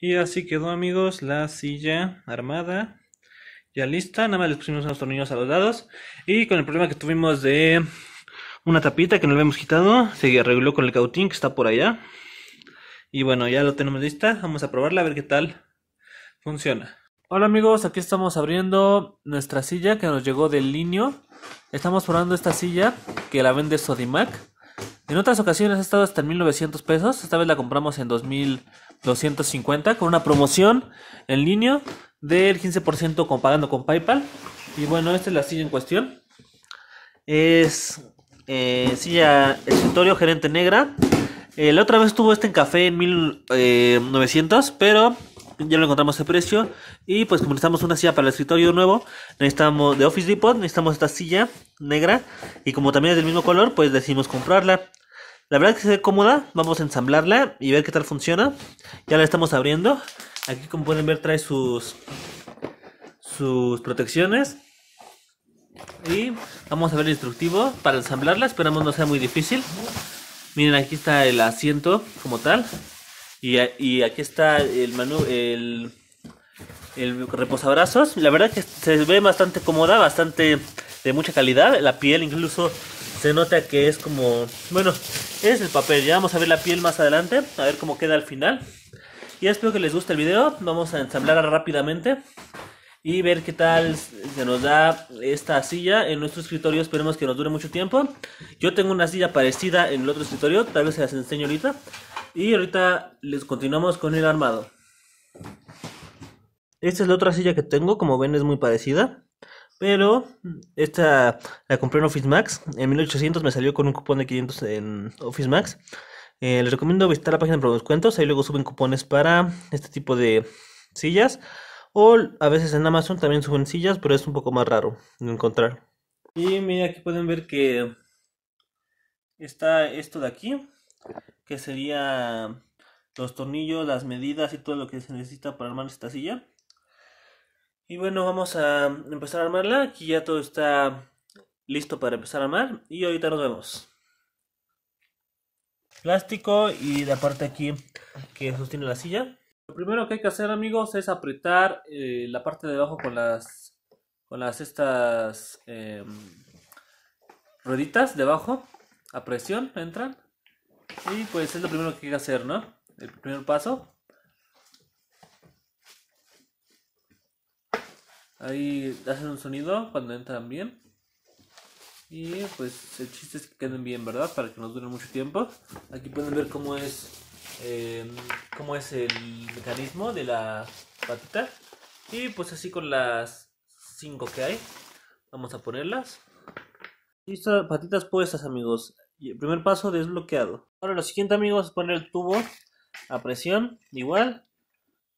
Y así quedó amigos la silla armada. Ya lista, nada más les pusimos unos tornillos a los lados. Y con el problema que tuvimos de una tapita que no le habíamos quitado, se arregló con el cautín que está por allá. Y bueno, ya lo tenemos lista, vamos a probarla a ver qué tal funciona. Hola amigos, aquí estamos abriendo nuestra silla que nos llegó del Linio. Estamos probando esta silla que la vende Sodimac. En otras ocasiones ha estado hasta 1900 pesos. Esta vez la compramos en 2250 con una promoción en línea del 15% con, pagando con PayPal. Y bueno, esta es la silla en cuestión. Es eh, silla escritorio gerente negra. Eh, la otra vez estuvo este en café en 1900, eh, pero ya lo encontramos el precio. Y pues como necesitamos una silla para el escritorio nuevo, necesitamos de Office Depot, necesitamos esta silla negra. Y como también es del mismo color, pues decidimos comprarla. La verdad que se ve cómoda. Vamos a ensamblarla y ver qué tal funciona. Ya la estamos abriendo. Aquí como pueden ver trae sus, sus protecciones. Y vamos a ver el instructivo para ensamblarla. Esperamos no sea muy difícil. Miren, aquí está el asiento como tal. Y, aquí está el el, el reposabrazos. La verdad que se ve bastante cómoda, bastante de mucha calidad. La piel incluso se nota que es como, bueno, es el papel, ya vamos a ver la piel más adelante, a ver cómo queda al final. Y espero que les guste el video, vamos a ensamblar rápidamente y ver qué tal se nos da esta silla en nuestro escritorio, esperemos que nos dure mucho tiempo. Yo tengo una silla parecida en el otro escritorio, tal vez se las enseño ahorita. Y ahorita les continuamos con el armado. Esta es la otra silla que tengo, como ven es muy parecida. Pero esta la compré en Office Max. En 1800 me salió con un cupón de 500 en Office Max. Eh, les recomiendo visitar la página de los cuentos Ahí luego suben cupones para este tipo de sillas. O a veces en Amazon también suben sillas, pero es un poco más raro de encontrar. Y mira, aquí pueden ver que está esto de aquí, que sería los tornillos, las medidas y todo lo que se necesita para armar esta silla. Y bueno, vamos a empezar a armarla. Aquí ya todo está listo para empezar a armar. Y ahorita nos vemos. Plástico y la parte aquí que sostiene la silla. Lo primero que hay que hacer amigos es apretar eh, la parte de abajo con las con las estas eh, rueditas debajo a presión entran y pues es lo primero que hay que hacer no el primer paso Ahí hacen un sonido cuando entran bien. Y pues el chiste es que queden bien, ¿verdad? Para que no dure mucho tiempo. Aquí pueden ver cómo es em, cómo es el mecanismo de la patita. Y pues así con las 5 que hay. Vamos a ponerlas. Listo, patitas puestas amigos. Y el primer paso desbloqueado. Ahora lo siguiente amigos es poner el tubo a presión. Igual.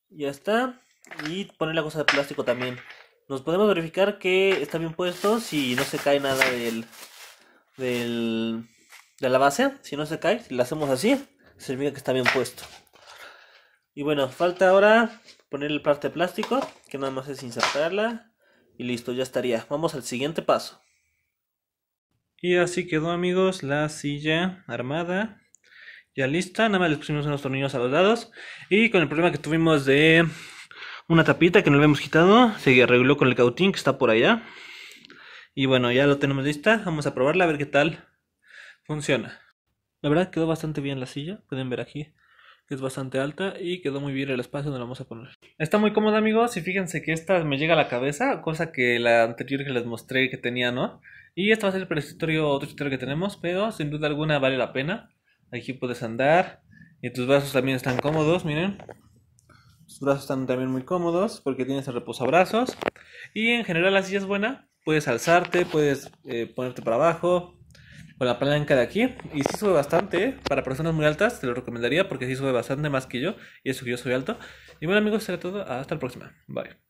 Ya está. Y poner la cosa de plástico también. Nos podemos verificar que está bien puesto si no se cae nada del, del, de la base. Si no se cae, si la hacemos así, significa que está bien puesto. Y bueno, falta ahora poner el parte de plástico, que nada más es insertarla. Y listo, ya estaría. Vamos al siguiente paso. Y así quedó amigos la silla armada. Ya lista, nada más le pusimos unos tornillos a los lados. Y con el problema que tuvimos de una tapita que no le hemos quitado. Se arregló con el cautín que está por allá. Y bueno, ya lo tenemos lista. Vamos a probarla a ver qué tal funciona. La verdad quedó bastante bien la silla. Pueden ver aquí que es bastante alta y quedó muy bien el espacio donde la vamos a poner. Está muy cómoda amigos y fíjense que esta me llega a la cabeza, cosa que la anterior que les mostré que tenía no. Y esta va a ser el escritorio, otro escritorio que tenemos, pero sin duda alguna vale la pena. Aquí puedes andar y tus vasos también están cómodos, miren brazos están también muy cómodos porque tienes el reposabrazos. Y en general la silla es buena. Puedes alzarte, puedes eh, ponerte para abajo con la palanca de aquí. Y si sube bastante. ¿eh? Para personas muy altas te lo recomendaría porque sí sube bastante más que yo. Y eso que yo soy alto. Y bueno amigos, será todo. Hasta la próxima. Bye.